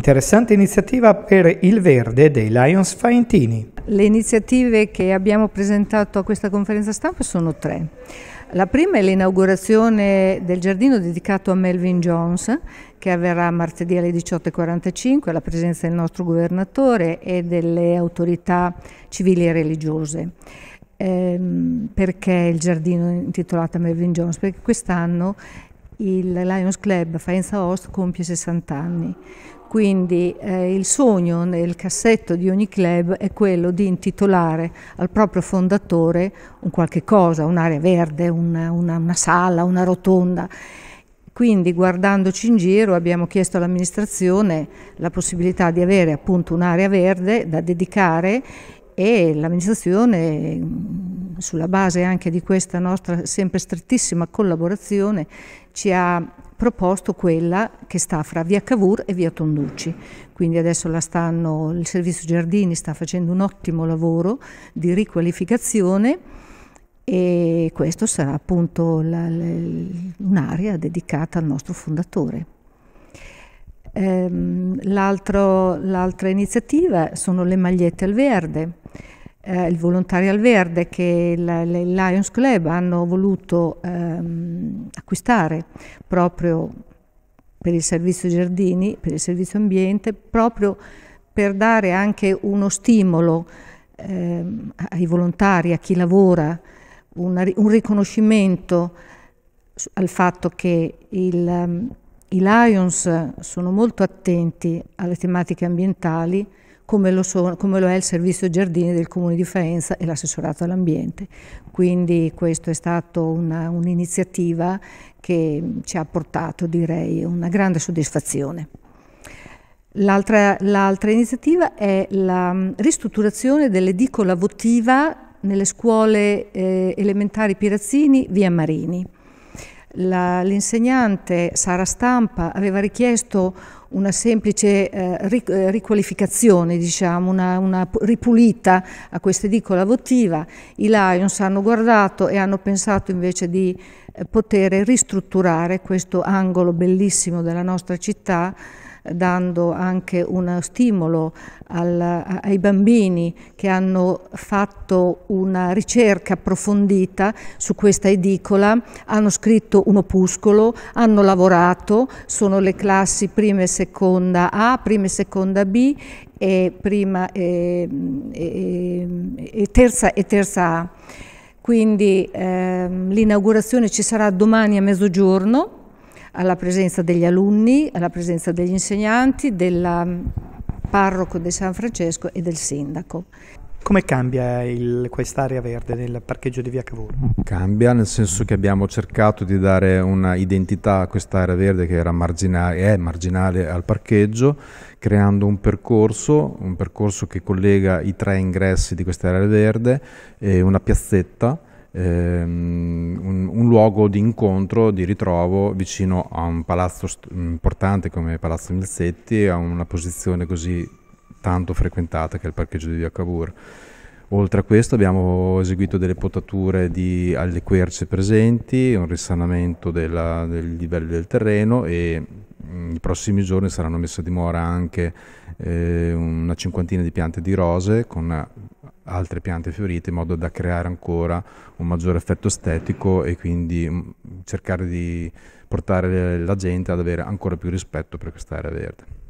Interessante iniziativa per il verde dei Lions Faentini. Le iniziative che abbiamo presentato a questa conferenza stampa sono tre. La prima è l'inaugurazione del giardino dedicato a Melvin Jones, che avverrà martedì alle 18.45, alla presenza del nostro governatore e delle autorità civili e religiose. Ehm, perché il giardino è intitolato a Melvin Jones? Perché quest'anno il Lions Club Faenza Host compie 60 anni, quindi eh, il sogno nel cassetto di ogni club è quello di intitolare al proprio fondatore un qualche cosa, un'area verde, una, una, una sala, una rotonda. Quindi guardandoci in giro abbiamo chiesto all'amministrazione la possibilità di avere appunto un'area verde da dedicare e l'amministrazione sulla base anche di questa nostra sempre strettissima collaborazione, ci ha proposto quella che sta fra via Cavour e via Tonducci. Quindi adesso stanno, il servizio giardini sta facendo un ottimo lavoro di riqualificazione e questo sarà appunto un'area dedicata al nostro fondatore. Ehm, l'altra iniziativa sono le magliette al verde eh, il Volontario al Verde che il, il Lions Club hanno voluto ehm, acquistare proprio per il servizio giardini, per il servizio ambiente, proprio per dare anche uno stimolo ehm, ai volontari, a chi lavora, una, un riconoscimento al fatto che il, ehm, i Lions sono molto attenti alle tematiche ambientali, come lo, so, come lo, è il servizio giardini del Comune di Faenza e l'assessorato all'ambiente. Quindi questa è stata un'iniziativa che mm, ci ha portato direi una grande soddisfazione. L'altra, iniziativa è la mm, ristrutturazione dell'edicola votiva nelle scuole eh, elementari Pirazzini via Marini l'insegnante Sara Stampa aveva richiesto una semplice eh, eh, riqualificazione, diciamo, una, una, ripulita a questa edicola votiva, i Lions hanno guardato e hanno pensato invece di eh, poter ristrutturare questo angolo bellissimo della nostra città dando anche uno stimolo al, ai bambini che hanno fatto una ricerca approfondita su questa edicola, hanno scritto un opuscolo, hanno lavorato, sono le classi prima e seconda A, prima e seconda B e, prima, e, e, e terza, e terza A. Quindi ehm, l'inaugurazione ci sarà domani a mezzogiorno alla presenza degli alunni, alla presenza degli insegnanti, del mm, parroco di San Francesco e del sindaco. Come cambia il, quest'area verde nel parcheggio di Via Cavour? Cambia nel senso che abbiamo cercato di dare una identità a quest'area verde che era marginale, è marginale al parcheggio, creando un percorso, un percorso che collega i tre ingressi di quest'area verde, e una piazzetta, ehm, luogo di incontro, di ritrovo vicino a un palazzo importante come Palazzo Milzetti, a una posizione così tanto frequentata che è il parcheggio di Via Cavour. Oltre a questo abbiamo eseguito delle potature di, alle querce presenti, un risanamento della, del livello del terreno e mm, i prossimi giorni saranno messe a dimora anche eh, una cinquantina di piante di rose con altre piante fiorite in modo da creare ancora un maggiore effetto estetico e quindi mm, cercare di portare la gente ad avere ancora più rispetto per quest'area verde.